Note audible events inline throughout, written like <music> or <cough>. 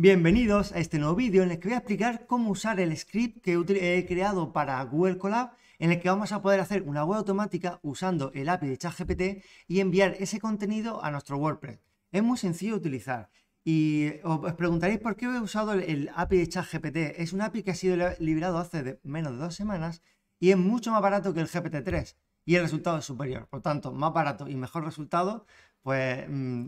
Bienvenidos a este nuevo vídeo en el que voy a explicar cómo usar el script que he creado para Google Colab en el que vamos a poder hacer una web automática usando el API de ChatGPT y enviar ese contenido a nuestro WordPress. Es muy sencillo de utilizar y os preguntaréis por qué he usado el API de ChatGPT. Es un API que ha sido liberado hace menos de dos semanas y es mucho más barato que el GPT-3 y el resultado es superior. Por tanto, más barato y mejor resultado, pues mm,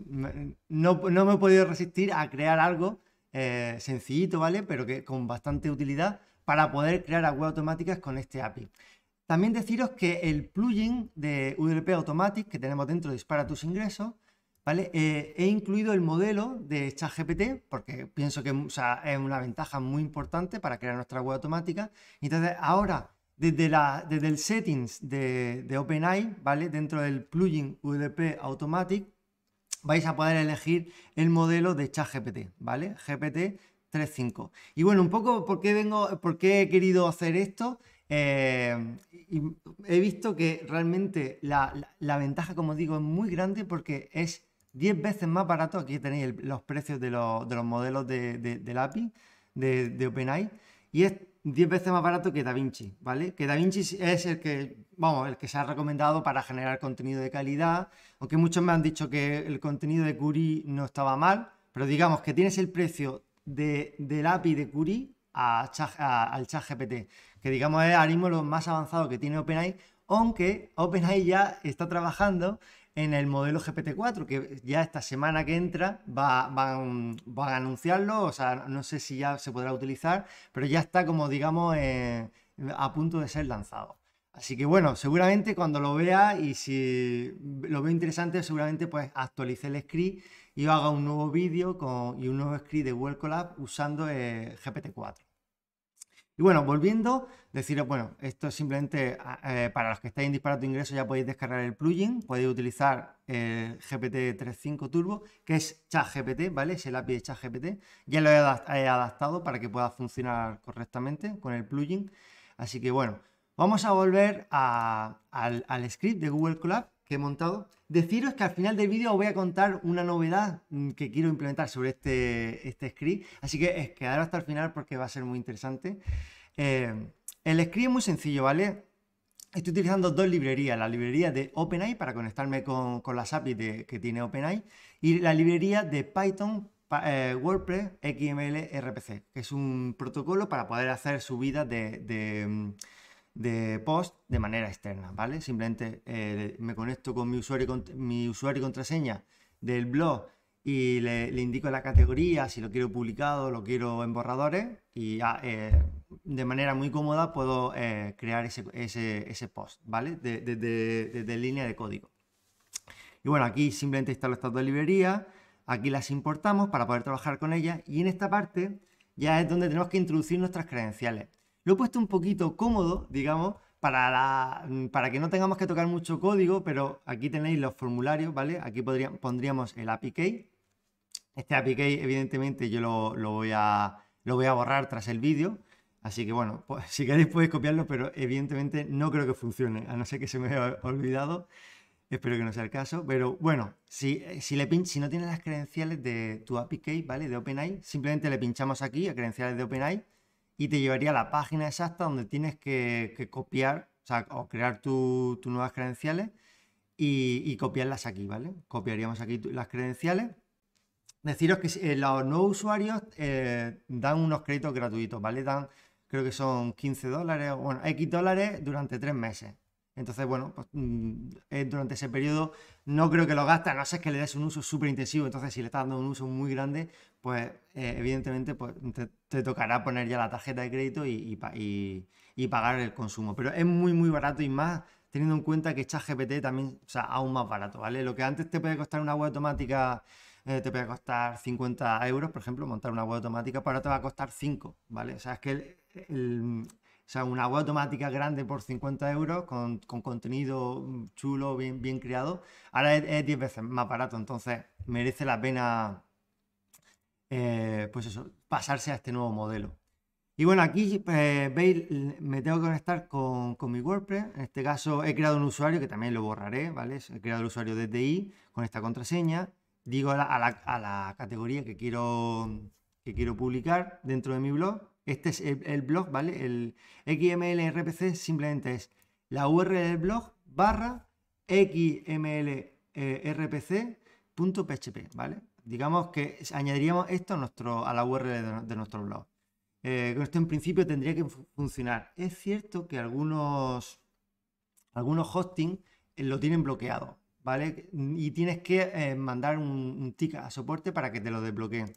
no, no me he podido resistir a crear algo eh, sencillito, ¿vale? Pero que con bastante utilidad para poder crear web automáticas con este API. También deciros que el plugin de UDP Automatic que tenemos dentro Dispara tus ingresos, ¿vale? Eh, he incluido el modelo de ChatGPT porque pienso que es una ventaja muy importante para crear nuestra web automática. Entonces, ahora, desde, la, desde el settings de, de OpenAI, ¿vale? Dentro del plugin UDP Automatic, vais a poder elegir el modelo de ChatGPT, ¿vale? GPT 3.5. Y bueno, un poco por qué vengo, por he querido hacer esto. Eh, he visto que realmente la, ventaja, como digo, es muy grande porque es 10 veces más barato. Aquí tenéis los precios de, los modelos de, de, del API, de, de OpenAI. Y es 10 veces más barato que DaVinci, ¿vale? Que DaVinci es el que, vamos, el que se ha recomendado para generar contenido de calidad, aunque muchos me han dicho que el contenido de Curie no estaba mal, pero digamos que tienes el precio de, del API de Curie a, al ChatGPT, que digamos es ahora mismo lo más avanzado que tiene OpenAI, aunque OpenAI ya está trabajando en el modelo GPT-4, que ya esta semana que entra va, van, a anunciarlo, o sea, no sé si ya se podrá utilizar, pero ya está como digamos eh, a punto de ser lanzado. Así que bueno, seguramente cuando lo vea y si lo veo interesante, seguramente pues actualice el script y haga un nuevo vídeo y un nuevo script de World Collab usando eh, GPT-4. Y bueno, volviendo, deciros, bueno, esto es simplemente ah, eh, para los que estáis en disparo de ingreso ya podéis descargar el plugin, podéis utilizar el GPT-35 Turbo, que es ChatGPT, ¿vale? Es el API de ChatGPT. Ya lo he, adaptado para que pueda funcionar correctamente con el plugin. Así que bueno, vamos a volver al, script de Google Cloud he montado. Deciros que al final del vídeo os voy a contar una novedad mm, que quiero implementar sobre este, este script, así que es quedaros hasta el final porque va a ser muy interesante. Eh, el script es muy sencillo, ¿vale? Estoy utilizando dos librerías, la librería de OpenAI para conectarme con, las APIs que tiene OpenAI y la librería de Python eh, WordPress XML RPC, que es un protocolo para poder hacer subidas de mm, de post de manera externa, ¿vale? Simplemente eh, me conecto con mi usuario, y contraseña del blog y le, indico la categoría, si lo quiero publicado, lo quiero en borradores y ah, eh, de manera muy cómoda puedo eh, crear ese, post, ¿vale? Desde línea de código. Y bueno, aquí simplemente instalo estas dos librerías, aquí las importamos para poder trabajar con ellas y en esta parte ya es donde tenemos que introducir nuestras credenciales. Lo he puesto un poquito cómodo, digamos, para, para que no tengamos que tocar mucho código, pero aquí tenéis los formularios, ¿vale? Aquí podríamos pondríamos el API Este API evidentemente, yo lo, voy, a, lo voy a borrar tras el vídeo. Así que bueno, pues, <laughs> si queréis podéis copiarlo, pero evidentemente no creo que funcione, a no ser que se me haya olvidado. Espero que no sea el caso, pero bueno, si, le si no tienes las credenciales de tu API Key, ¿vale? De OpenAI, simplemente le pinchamos aquí a credenciales de OpenAI y te llevaría a la página exacta donde tienes que, copiar o, crear tus nuevas credenciales y, copiarlas aquí, ¿vale? Copiaríamos aquí las credenciales. Deciros que eh, los nuevos usuarios eh, dan unos créditos gratuitos, ¿vale? Dan, creo que son 15 dólares, bueno, X dólares durante tres meses. Entonces, bueno, pues, mm, eh, durante ese periodo no creo que lo gastes, no sé que le des un uso súper intensivo. Entonces, si le estás dando un uso muy grande, pues eh, evidentemente pues, te, tocará poner ya la tarjeta de crédito y, pagar el consumo. Pero es muy, muy barato y más teniendo en cuenta que ChatGPT también, o sea, aún más barato, ¿vale? Lo que antes te puede costar una web automática, eh, te puede costar 50 euros, por ejemplo, montar una web automática, para pues ahora te va a costar 5, ¿vale? O sea, es que el o sea, una web automática grande por 50 euros con, contenido chulo, bien, bien creado, ahora es, 10 veces más barato. Entonces, merece la pena, eh, pues pasarse a este nuevo modelo. Y bueno, aquí eh, veis, me tengo que conectar con, mi WordPress. En este caso he creado un usuario que también lo borraré, ¿vale? He creado el usuario desde con esta contraseña. Digo a la, a la categoría que quiero, que quiero publicar dentro de mi blog. Este es el, blog, ¿vale? El XMLRPC simplemente es la URL del blog barra xmlrpc.php, ¿vale? Digamos que añadiríamos esto a, nuestro, a la URL de, nuestro blog. Eh, esto en principio tendría que funcionar. Es cierto que algunos, algunos hosting eh, lo tienen bloqueado, ¿vale? Y tienes que eh, mandar un, un a soporte para que te lo desbloqueen.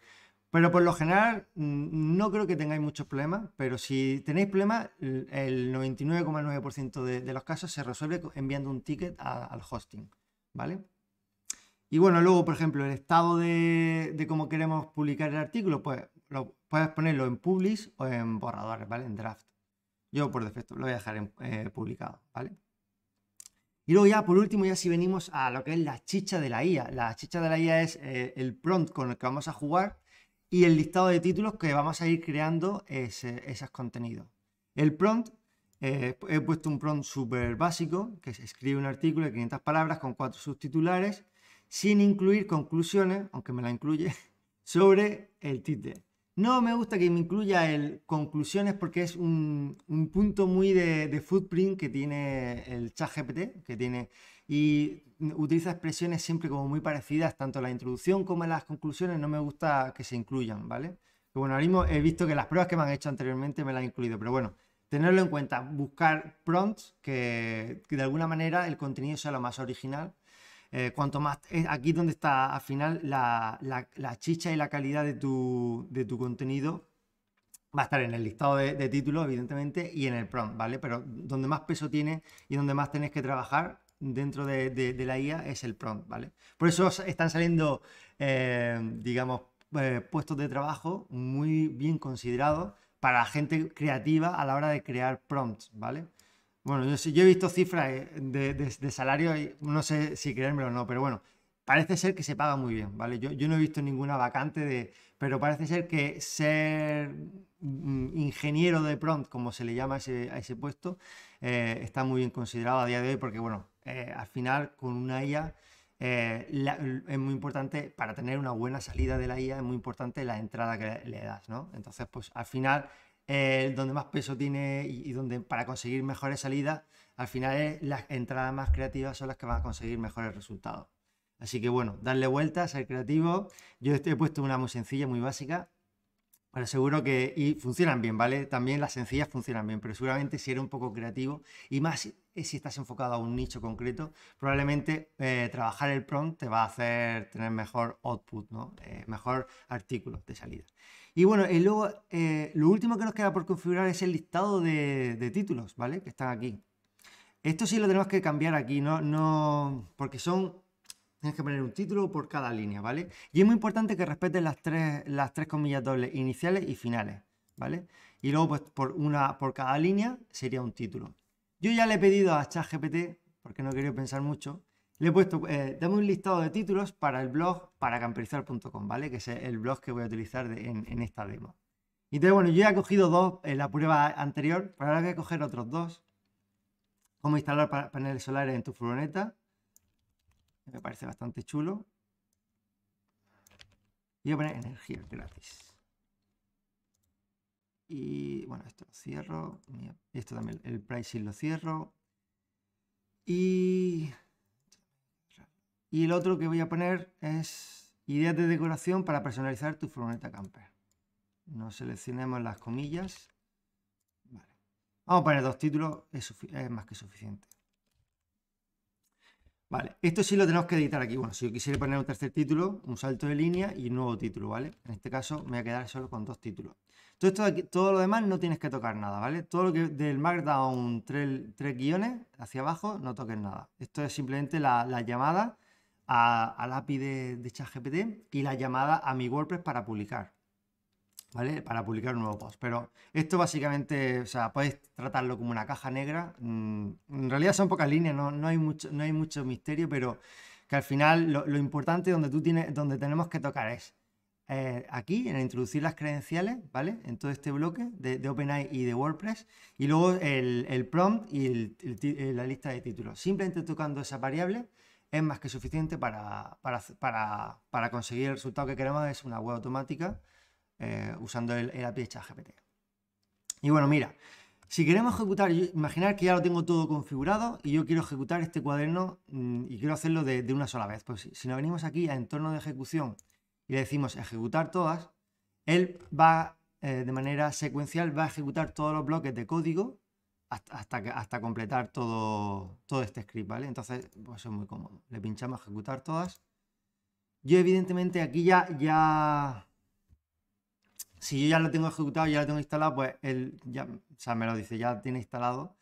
Pero por lo general mm, no creo que tengáis muchos problemas, pero si tenéis problemas, el 99,9% de, los casos se resuelve enviando un ticket al hosting, ¿vale? Y bueno, luego, por ejemplo, el estado de, cómo queremos publicar el artículo, pues lo, puedes ponerlo en publish o en borradores, ¿vale? En draft. Yo por defecto lo voy a dejar en, eh, publicado, ¿vale? Y luego ya, por último, ya si venimos a lo que es la chicha de la IA. La chicha de la IA es eh, el prompt con el que vamos a jugar y el listado de títulos que vamos a ir creando ese, esos contenidos. El prompt, eh, he puesto un prompt súper básico, que es escribe un artículo de 500 palabras con cuatro subtitulares, sin incluir conclusiones, aunque me la incluye, <laughs> sobre el título. No me gusta que me incluya el conclusiones porque es un, punto muy de, de, footprint que tiene el chat GPT, que tiene y utiliza expresiones siempre como muy parecidas, tanto la introducción como en las conclusiones, no me gusta que se incluyan, ¿vale? bueno, ahora mismo he visto que las pruebas que me han hecho anteriormente me las han incluido, pero bueno, tenerlo en cuenta, buscar prompts que, de alguna manera el contenido sea lo más original. Eh, cuanto más, eh, es aquí donde está al final la, la, chicha y la calidad de tu, de tu contenido va a estar en el listado de, de títulos, evidentemente, y en el prompt, ¿vale? Pero donde más peso tiene y donde más tenés que trabajar dentro de, la IA es el prompt, ¿vale? Por eso están saliendo, eh, digamos, eh, puestos de trabajo muy bien considerados para la gente creativa a la hora de crear prompts, ¿vale? Bueno, yo, he visto cifras eh, de, salario y no sé si creérmelo o no, pero bueno, parece ser que se paga muy bien, ¿vale? Yo, no he visto ninguna vacante de... Pero parece ser que ser mm, ingeniero de prompt, como se le llama a ese, puesto, está muy bien considerado a día de hoy porque, bueno, eh, al final con una IA eh, es muy importante, para tener una buena salida de la IA, es muy importante la entrada que le, das, ¿no? Entonces, pues al final, eh, donde más peso tiene y, donde para conseguir mejores salidas, al final es, las entradas más creativas son las que van a conseguir mejores resultados. Así que bueno, darle vueltas, ser creativo. Yo he puesto una muy sencilla, muy básica, bueno, seguro que y funcionan bien, ¿vale? También las sencillas funcionan bien, pero seguramente si eres un poco creativo y más si eh, estás enfocado a un nicho concreto, probablemente eh, trabajar el prompt te va a hacer tener mejor output, ¿no? Eh, mejor artículo de salida. Y bueno, y luego lo último que nos queda por configurar es el listado de, títulos, ¿vale? Que están aquí. Esto sí lo tenemos que cambiar aquí, no, no, porque son Tienes que poner un título por cada línea, ¿vale? Y es muy importante que respetes las tres, las tres comillas dobles iniciales y finales, ¿vale? Y luego, pues, por, una, por cada línea sería un título. Yo ya le he pedido a ChatGPT, porque no quería pensar mucho, le he puesto, eh, dame un listado de títulos para el blog para camperizar.com, ¿vale? Que es el blog que voy a utilizar en, esta demo. Entonces, bueno, yo ya he cogido dos en la prueba anterior, pero ahora voy a coger otros dos. Cómo instalar paneles solares en tu furgoneta me parece bastante chulo. Y voy a poner energía gratis. Y bueno, esto lo cierro. Esto también, el pricing lo cierro. Y... Y el otro que voy a poner es ideas de decoración para personalizar tu furgoneta camper. No seleccionemos las comillas. Vamos a poner dos títulos, es más que suficiente. Vale, esto sí lo tenemos que editar aquí. Bueno, si yo quisiera poner un tercer título, un salto de línea y un nuevo título, ¿vale? En este caso me voy a quedar solo con dos títulos. Todo, esto aquí, todo lo demás no tienes que tocar nada, ¿vale? Todo lo que del Markdown, tres, guiones hacia abajo, no toques nada. Esto es simplemente la, llamada al API de, de ChatGPT y la llamada a mi WordPress para publicar. ¿vale? Para publicar un nuevo post. Pero esto básicamente, o sea, puedes tratarlo como una caja negra. Mm, en realidad son pocas líneas, no, no hay, mucho, no hay mucho misterio, pero que al final lo, importante donde, tú tienes, donde tenemos que tocar es eh, aquí, en introducir las credenciales, ¿vale? En todo este bloque de, OpenAI y de WordPress, y luego el, prompt y eh, la lista de títulos. Simplemente tocando esa variable es más que suficiente para, para, para, para conseguir el resultado que queremos, es una web automática eh, usando el, API de ChatGPT. Y bueno, mira, si queremos ejecutar, imaginar que ya lo tengo todo configurado y yo quiero ejecutar este cuaderno mm, y quiero hacerlo de, una sola vez. Pues si, nos venimos aquí a entorno de ejecución y le decimos ejecutar todas, él va eh, de manera secuencial, va a ejecutar todos los bloques de código hasta, hasta, completar todo, todo este script, ¿vale? Entonces, pues es muy cómodo. Le pinchamos ejecutar todas. Yo evidentemente aquí ya, ya si yo ya lo tengo ejecutado, ya lo tengo instalado, pues él ya, o sea, me lo dice, ya tiene instalado,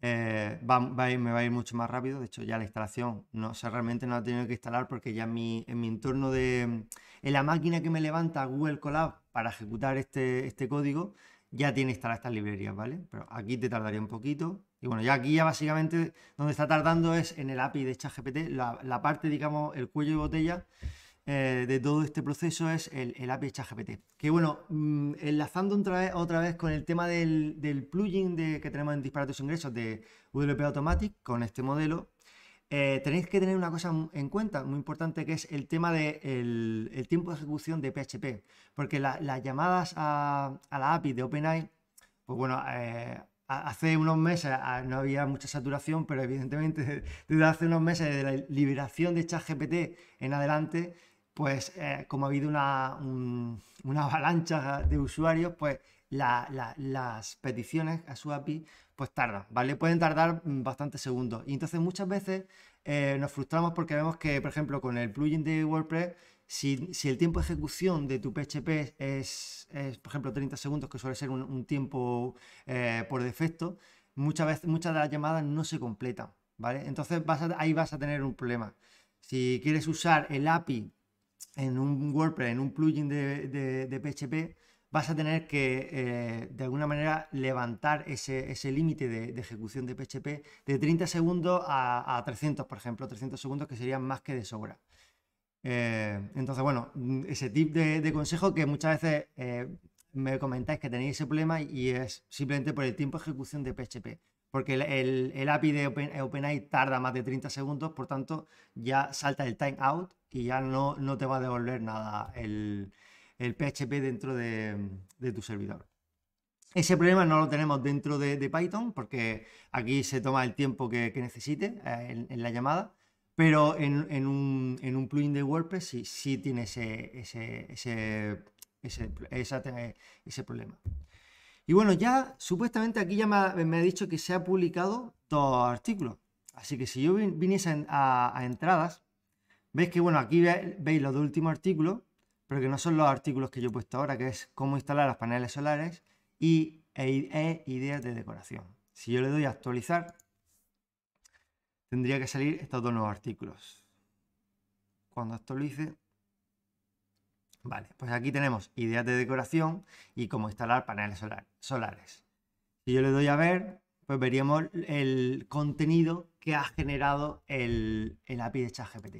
eh, va, me va a ir mucho más rápido. De hecho, ya la instalación, no, o realmente no la tenido que instalar porque ya en mi, en mi entorno de, en la máquina que me levanta Google Colab para ejecutar este, este código, ya tiene instaladas estas librerías, ¿vale? Pero aquí te tardaría un poquito. Y bueno, ya aquí ya básicamente donde está tardando es en el API de ChatGPT, la, la parte, digamos, el cuello de botella eh, de todo este proceso es el, API ChatGPT. Que bueno, mm, enlazando otra vez, otra vez, con el tema del, plugin de, que tenemos en disparatos ingresos de WP Automatic con este modelo, eh, tenéis que tener una cosa en cuenta muy importante que es el tema del de el tiempo de ejecución de PHP. Porque las llamadas a, la API de OpenAI, pues bueno, eh, hace unos meses no había mucha saturación, pero evidentemente <laughs> desde hace unos meses, de la liberación de ChatGPT en adelante, pues eh, como ha habido una, avalancha de usuarios, pues las peticiones a su API pues tardan, ¿vale? Pueden tardar mm, bastantes segundos. Y entonces muchas veces eh, nos frustramos porque vemos que, por ejemplo, con el plugin de WordPress, si, el tiempo de ejecución de tu PHP es, por ejemplo, 30 segundos, que suele ser un, tiempo eh, por defecto, muchas veces muchas de las llamadas no se completan, ¿vale? Entonces ahí vas a tener un problema. Si quieres usar el API en un WordPress, en un plugin de, PHP, vas a tener que eh, de alguna manera levantar ese, límite de, ejecución de PHP de 30 segundos a, 300, por ejemplo, 300 segundos que serían más que de sobra. Eh, entonces, bueno, ese tip de, consejo que muchas veces eh, me comentáis que tenéis ese problema y es simplemente por el tiempo de ejecución de PHP. Porque el, API de OpenAI tarda más de 30 segundos, por tanto, ya salta el timeout y ya no, no te va a devolver nada el, PHP dentro de, tu servidor. Ese problema no lo tenemos dentro de, Python porque aquí se toma el tiempo que, necesite eh, en, la llamada, pero en, un, plugin de WordPress sí, sí tiene ese, ese, ese, ese problema. Y bueno, ya supuestamente aquí ya me ha, dicho que se ha publicado el artículo. Así que si yo viniese a entradas, Veis que, bueno, aquí veis los dos últimos artículos, pero que no son los artículos que yo he puesto ahora, que es cómo instalar los paneles solares y e, e, ideas de decoración. Si yo le doy a actualizar, tendría que salir estos dos nuevos artículos. Cuando actualice, Vale, pues aquí tenemos ideas de decoración y cómo instalar paneles solares. Si yo le doy a ver, pues veríamos el contenido que ha generado el, el API de ChatGPT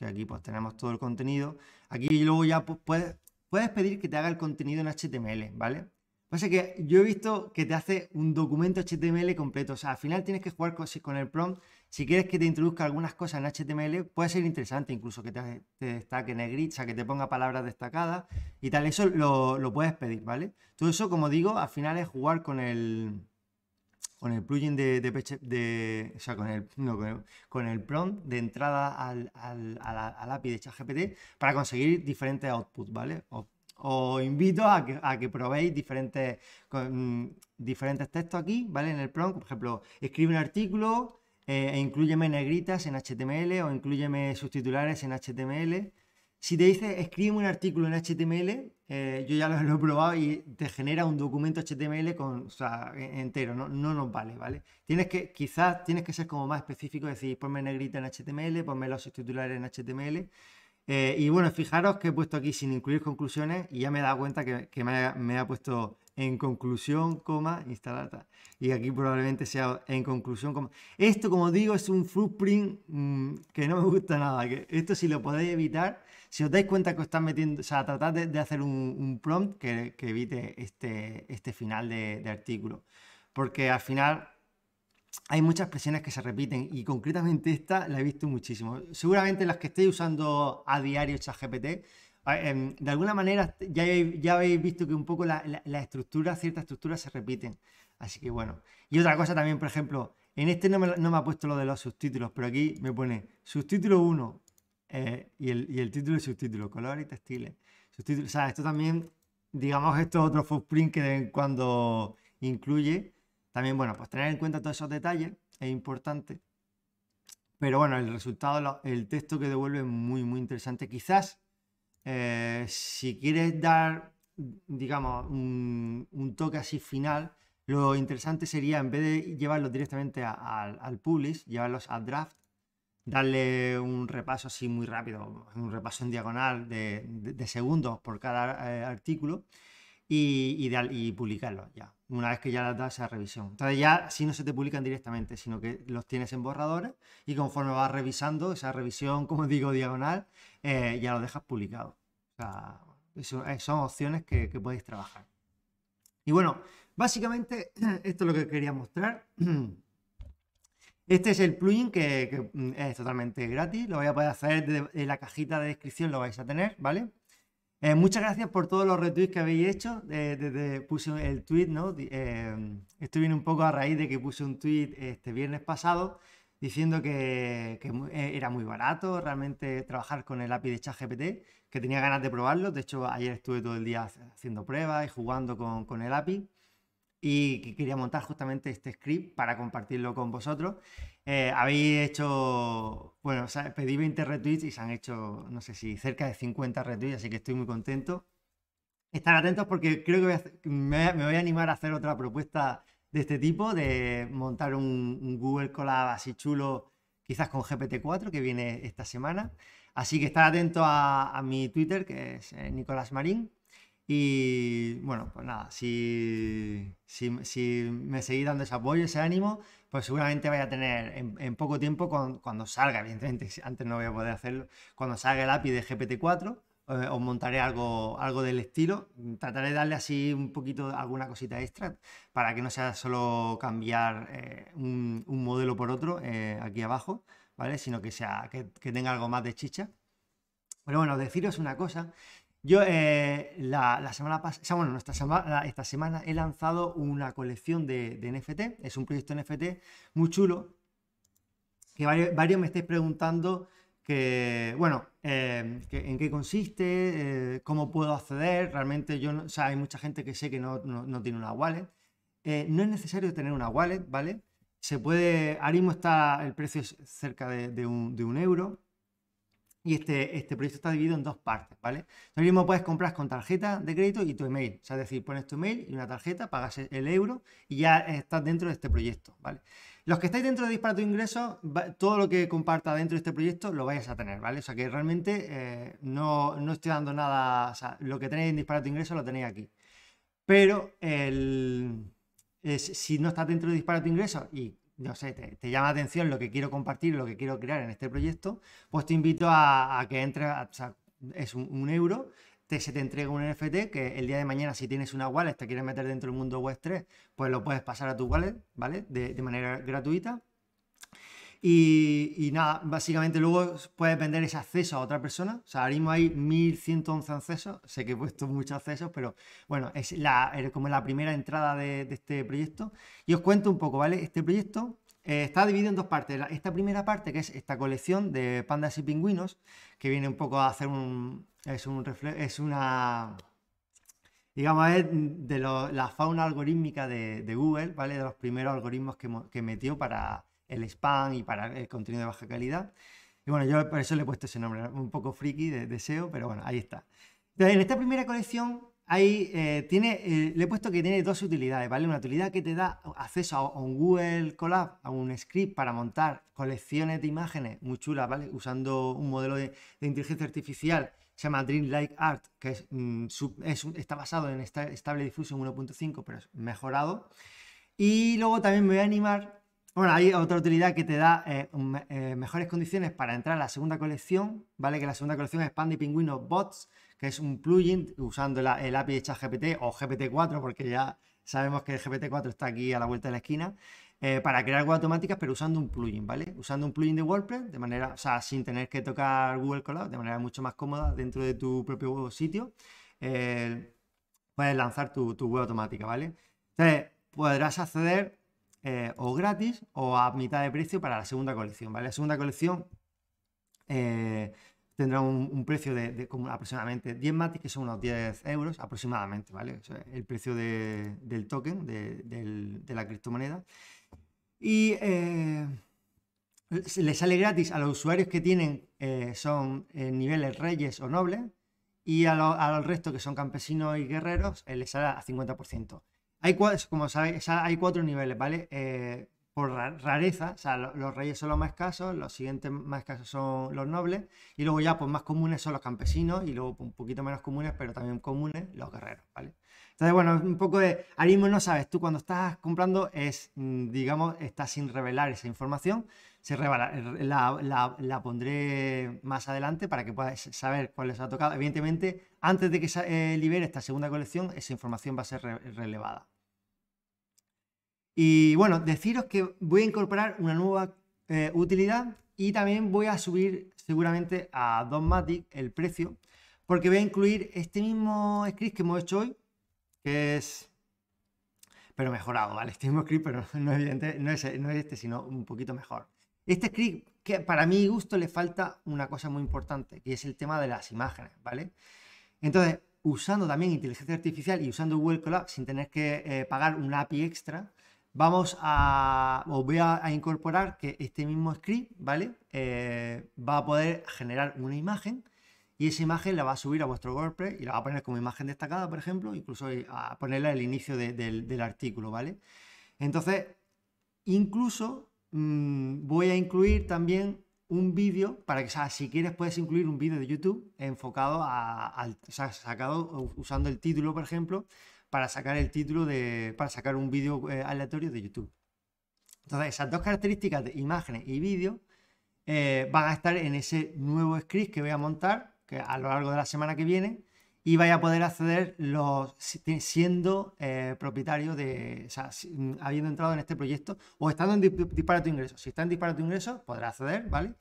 que aquí pues tenemos todo el contenido. Aquí luego ya puedes, puedes pedir que te haga el contenido en HTML, ¿vale? Pasa que yo he visto que te hace un documento HTML completo. O sea, al final tienes que jugar con el prompt. Si quieres que te introduzca algunas cosas en HTML, puede ser interesante, incluso que te, destaque negrita, o sea, que te ponga palabras destacadas y tal. Eso lo, lo puedes pedir, ¿vale? Todo eso, como digo, al final es jugar con el, con el plugin de, de, o sea, con el, con, el, prompt de entrada al, al, API de ChatGPT para conseguir diferentes outputs, ¿vale? os invito a que, a que probéis diferentes, mm, diferentes textos aquí, ¿vale? En el prompt, por ejemplo, escribe un artículo eh, e incluyeme negritas en HTML o incluyeme sus en HTML si te dice, escribe un artículo en HTML, eh, yo ya <laughs> lo, he probado y te genera un documento HTML con, e, entero, no, nos vale, ¿vale? Tienes que, quizás tienes que ser como más específico, es decir, ponme negrita en HTML, ponme los titulares en HTML. Eh, y bueno, fijaros que he puesto aquí sin incluir conclusiones y ya me he dado cuenta que, me, ha, puesto en conclusión, coma, instalar. Y aquí probablemente sea en conclusión, coma. Esto, como digo, es un footprint mm, que no me gusta nada. esto si lo podéis evitar, si os dais cuenta que os están metiendo, o sea, tratad de, hacer un, prompt que, evite este, este final de, artículo, porque al final hay muchas presiones que se repiten y concretamente esta la he visto muchísimo. Seguramente las que estéis usando a diario ChatGPT, ah, em, de alguna manera ya, ya habéis visto que un poco la, la, estructura, ciertas estructuras se repiten. Así que bueno. Y otra cosa también, por ejemplo, en este no no me ha puesto lo de los subtítulos, pero aquí me pone subtítulo 1, eh, y, el, y, el, título y subtítulo, color y textiles. o sea, esto también, digamos, esto es otro footprint que de cuando incluye. También, bueno, pues tener en cuenta todos esos detalles es importante. Pero bueno, el resultado, el texto que devuelve es muy, muy interesante. Quizás, eh, si quieres dar, digamos, un, toque así final, lo interesante sería, en vez de llevarlos directamente al publish, llevarlos a draft darle un repaso así muy rápido, un repaso en diagonal de, segundos por cada eh, artículo y, publicarlo ya, una vez que ya das esa revisión. Entonces ya si no se te publican directamente, sino que los tienes en borradores y conforme vas revisando esa revisión, como digo, diagonal, eh, ya lo dejas publicado. O sea, eh, son, opciones que podéis trabajar. Y bueno, básicamente <clears throat> esto es lo que quería mostrar. <clears throat> Este es el plugin que, mm, es totalmente gratis, lo voy a poder hacer en la cajita de descripción, lo vais a tener, ¿vale? Eh, muchas gracias por todos los retweets que habéis hecho. desde puse el tweet, ¿no? Eh, esto viene un poco a raíz de que puse un tweet este viernes pasado diciendo que, eh, era muy barato realmente trabajar con el API de ChatGPT, que tenía ganas de probarlo. De hecho, ayer estuve todo el día haciendo pruebas y jugando con el API y que quería montar justamente este script para compartirlo con vosotros. Eh, habéis hecho, bueno, pedí 20 retweets y se han hecho, no sé si cerca de 50 retweets, así que estoy muy contento. Estar atentos porque creo que me, voy a animar a hacer otra propuesta de este tipo, de montar un, Google Collab así chulo, quizás con GPT-4, que viene esta semana. Así que estar atento a, mi Twitter, que es eh, Nicolás Marín, y bueno, pues nada, si, si, me seguís dando ese apoyo, ese ánimo, pues seguramente vaya a tener en, poco tiempo, cuando, salga, evidentemente, antes no voy a poder hacerlo, cuando salga el API de GPT-4, eh, os montaré algo, algo del estilo. Trataré de darle así un poquito, alguna cosita extra, para que no sea solo cambiar eh, un, modelo por otro eh, aquí abajo, ¿vale? Sino que, sea, que tenga algo más de chicha. Pero bueno, deciros una cosa, yo eh, la, semana pasada, bueno, esta semana, he lanzado una colección de, NFT, es un proyecto NFT muy chulo, que varios, me estáis preguntando que, bueno, em, en qué consiste, eh, cómo puedo acceder, realmente yo, no, hay mucha gente que sé que no, tiene una wallet. Eh, no es necesario tener una wallet, ¿vale? Se puede, ahora está, el precio cerca de, de un euro, y este, este proyecto está dividido en dos partes, ¿vale? Lo mismo puedes comprar con tarjeta de crédito y tu email. O sea, es decir, pones tu email y una tarjeta, pagas el euro y ya estás dentro de este proyecto, ¿vale? Los que estáis dentro de Dispara tu ingreso, todo lo que comparta dentro de este proyecto lo vayas a tener, ¿vale? O sea, que realmente eh, no, estoy dando nada, o sea, lo que tenéis en Dispara tu ingreso lo tenéis aquí. Pero si no estás dentro de Dispara tu ingreso y no sé, te, llama atención lo que quiero compartir, lo que quiero crear en este proyecto, pues te invito a, que entres, es un, euro, te, se te entrega un NFT que el día de mañana si tienes una wallet, te quieres meter dentro del mundo Web3, pues lo puedes pasar a tu wallet, ¿vale? de manera gratuita. Y, nada, básicamente luego puedes vender ese acceso a otra persona. O sea, ahora mismo hay 1111 accesos. Sé que he puesto muchos accesos, pero bueno, es como la primera entrada de, este proyecto. Y os cuento un poco, ¿vale? Este proyecto eh, está dividido en dos partes. Esta primera parte, que es esta colección de pandas y pingüinos, que viene un poco a hacer un. Es un es una. Digamos, de la fauna algorítmica de, Google, ¿vale? De los primeros algoritmos que metió para el spam y para el eh, contenido de baja calidad. Y bueno, yo por eso le he puesto ese nombre, un poco friki de, deseo pero bueno, ahí está. en esta primera colección eh, tiene, eh, le he puesto que tiene dos utilidades, ¿vale? Una utilidad que te da acceso a, un Google Colab, a un script para montar colecciones de imágenes muy chulas, ¿vale? Usando un modelo de, inteligencia artificial, se llama Dreamlike Art, que mm, está basado en esta, Stable Diffusion 1.5, pero es mejorado. Y luego también me voy a animar bueno, hay otra utilidad que te da eh, eh, mejores condiciones para entrar a la segunda colección, ¿vale? Que la segunda colección es y Pingüino Bots, que es un plugin usando el API de ChatGPT o GPT-4, porque ya sabemos que el GPT-4 está aquí a la vuelta de la esquina, eh, para crear web automáticas, pero usando un plugin, ¿vale? Usando un plugin de WordPress, de manera, o sea, sin tener que tocar Google Cloud, de manera mucho más cómoda dentro de tu propio sitio, puedes lanzar tu, tu web automática, ¿vale? Entonces, podrás acceder eh, o gratis o a mitad de precio para la segunda colección, ¿vale? La segunda colección eh, tendrá un, precio de, como aproximadamente 10 matis, que son unos 10 euros aproximadamente, ¿vale? el precio del token, de, la criptomoneda. Y eh, le sale gratis a los usuarios que tienen, son niveles reyes o nobles, y a los al resto que son campesinos y guerreros, le sale a 50%. Hay cuatro, como sabéis, hay cuatro niveles, ¿vale? Eh, por rareza, o sea, los reyes son los más escasos, los siguientes más escasos son los nobles, y luego ya, pues más comunes son los campesinos, y luego un poquito menos comunes, pero también comunes, los guerreros, ¿vale? Entonces, bueno, un poco de. arismo, no sabes, tú cuando estás comprando, es, mm, digamos, estás sin revelar esa información. Se revela, eh, la, pondré más adelante para que puedas saber cuál les ha tocado. Evidentemente, antes de que se eh, libere esta segunda colección, esa información va a ser relevada. Y bueno, deciros que voy a incorporar una nueva eh, utilidad y también voy a subir seguramente a Dogmatic el precio porque voy a incluir este mismo script que hemos hecho hoy, que es, pero mejorado, ¿vale? Este mismo script, pero no, no, es, este, sino un poquito mejor. Este script, que para mi gusto le falta una cosa muy importante, que es el tema de las imágenes, ¿vale? Entonces, usando también inteligencia artificial y usando Google Colab sin tener que eh, pagar un API extra, vamos a, os voy a, incorporar que este mismo script, ¿vale? Eh, va a poder generar una imagen y esa imagen la va a subir a vuestro WordPress y la va a poner como imagen destacada, por ejemplo, incluso a ponerla al inicio del, artículo, ¿vale? Entonces, incluso mm, voy a incluir también un vídeo para que, si quieres puedes incluir un vídeo de YouTube enfocado a, sacado usando el título, por ejemplo, para sacar el título de, para sacar un vídeo eh, aleatorio de YouTube. Entonces, esas dos características de imágenes y vídeo eh, van a estar en ese nuevo script que voy a montar a lo largo de la semana que viene y vaya a poder acceder los, siendo eh, propietario de, o sea, mm, habiendo entrado en este proyecto o estando en disparo de ingreso. Si está en disparo de ingreso, podrá acceder, ¿vale?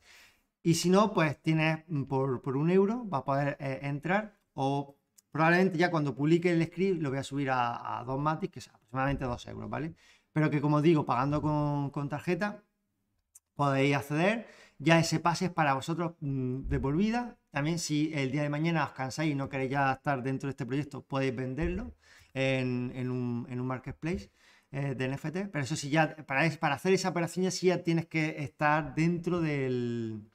Y si no, pues tienes mm, por, un euro, va a poder eh, entrar o probablemente ya cuando publique el script lo voy a subir a, dos matis, que es aproximadamente dos euros, ¿vale? Pero que como digo, pagando con, con tarjeta, podéis acceder. Ya ese pase es para vosotros mm, devolvida también si el día de mañana os cansáis y no queréis ya estar dentro de este proyecto, podéis venderlo en, un, marketplace eh, de NFT. Pero eso sí, ya para, para hacer esa operación ya sí ya tienes que estar dentro del,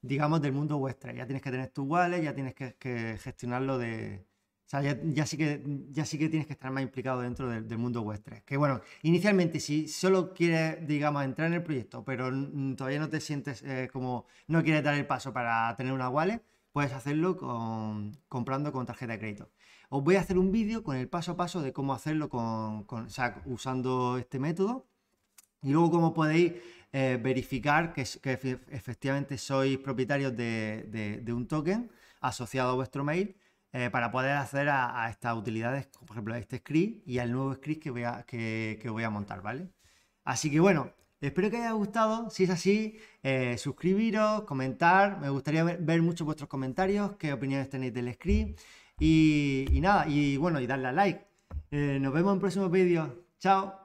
digamos, del mundo vuestra. Ya tienes que tener tus wallet, ya tienes que, gestionarlo de, o sea, ya, sí que, ya sí que tienes que estar más implicado dentro del, mundo web 3. Que bueno, inicialmente si solo quieres, digamos, entrar en el proyecto, pero todavía no te sientes eh, como, no quieres dar el paso para tener una wallet, puedes hacerlo comprando con tarjeta de crédito. Os voy a hacer un vídeo con el paso a paso de cómo hacerlo con, usando este método y luego cómo podéis eh, verificar que, efectivamente sois propietarios de, un token asociado a vuestro mail eh, para poder acceder a, estas utilidades, por ejemplo, a este script y al nuevo script que voy a, que, que voy a montar, ¿vale? Así que bueno, Espero que haya gustado. Si es así, eh, suscribiros, comentar. Me gustaría ver, mucho vuestros comentarios, qué opiniones tenéis del script. Y, nada, y bueno, y darle a like. Eh, nos vemos en próximos vídeos. Chao.